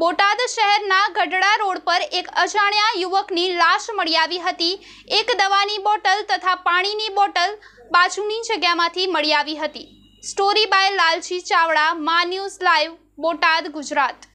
બોટાદ શહેરના ગઢડા રોડ પર એક અજાણ્યા યુવકની લાશ મળી આવી હતી એક દવાની બોટલ તથા પાણીની બોટલ બાજુની જગ્યામાંથી મળી આવી હતી સ્ટોરી બાય લાલજી ચાવડા મા ન્યૂઝ લાઈવ બોટાદ ગુજરાત